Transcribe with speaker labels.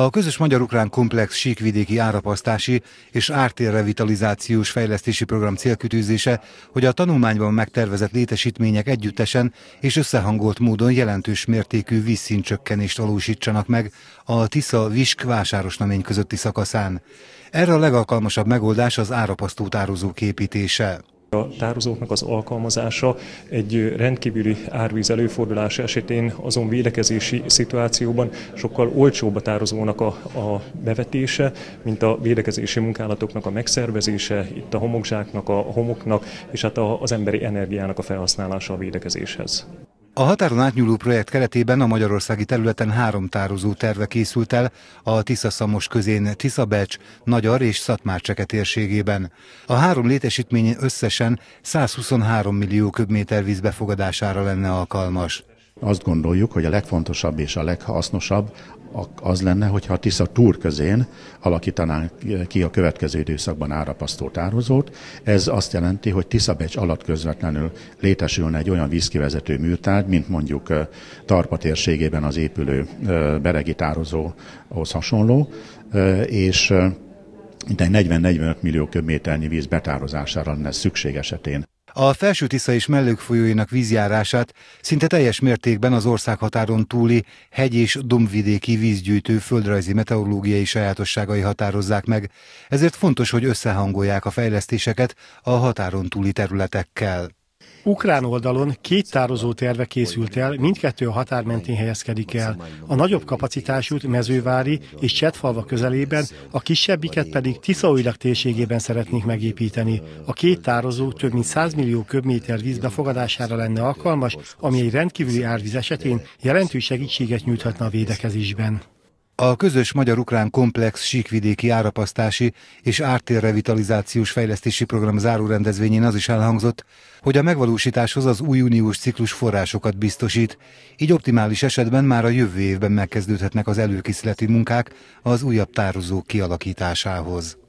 Speaker 1: A közös magyar-ukrán komplex síkvidéki árapasztási és ártérrevitalizációs fejlesztési program célkütőzése, hogy a tanulmányban megtervezett létesítmények együttesen és összehangolt módon jelentős mértékű vízszintcsökkenést valósítsanak meg a Tisza-Visk vásárosnamény közötti szakaszán. Erre a legalkalmasabb megoldás az árapasztó tározók építése. A tározóknak az alkalmazása egy rendkívüli
Speaker 2: árvíz előfordulása esetén azon védekezési szituációban sokkal olcsóbb a tározónak a, a bevetése, mint a védekezési munkálatoknak a megszervezése, itt a homokzsáknak, a homoknak, és hát a, az emberi energiának a felhasználása a védekezéshez.
Speaker 1: A határon átnyúló projekt keretében a magyarországi területen három tározó terve készült el a Tisza-Szamos közén Tiszabecs, Nagyar és Szatmárcseke térségében. A három létesítmény összesen 123 millió köbméter vízbefogadására lenne alkalmas azt gondoljuk, hogy a legfontosabb és a leghasznosabb az
Speaker 3: lenne, hogyha a Tisza túr közén alakítanánk ki a következő időszakban árapasztó tározót. Ez azt jelenti, hogy Tiszabecs alatt közvetlenül létesülne egy olyan vízkivezető műtárgy, mint mondjuk Tarpa térségében az épülő beregi tározóhoz hasonló, és mintegy 40-45 millió köbméternyi víz betározására lenne szükség esetén
Speaker 1: a felső Tisza és Mellők folyóinak vízjárását szinte teljes mértékben az országhatáron túli hegy és dombvidéki vízgyűjtő földrajzi meteorológiai sajátosságai határozzák meg, ezért fontos, hogy összehangolják a fejlesztéseket a határon túli területekkel. Ukrán oldalon két tározó
Speaker 4: terve készült el, mindkettő a határ mentén helyezkedik el. A nagyobb kapacitásút Mezővári és Csetfalva közelében, a kisebbiket pedig Tiszaújlak térségében szeretnék megépíteni. A két tározó több mint 100 millió köbméter víz befogadására lenne alkalmas, ami egy rendkívüli árvíz esetén jelentős segítséget nyújthatna a védekezésben. A
Speaker 1: közös magyar-ukrán komplex síkvidéki árapasztási és ártérrevitalizációs fejlesztési program zárórendezvényén az is elhangzott, hogy a megvalósításhoz az új uniós ciklus forrásokat biztosít, így optimális esetben már a jövő évben megkezdődhetnek az előkészleti munkák az újabb tározók kialakításához.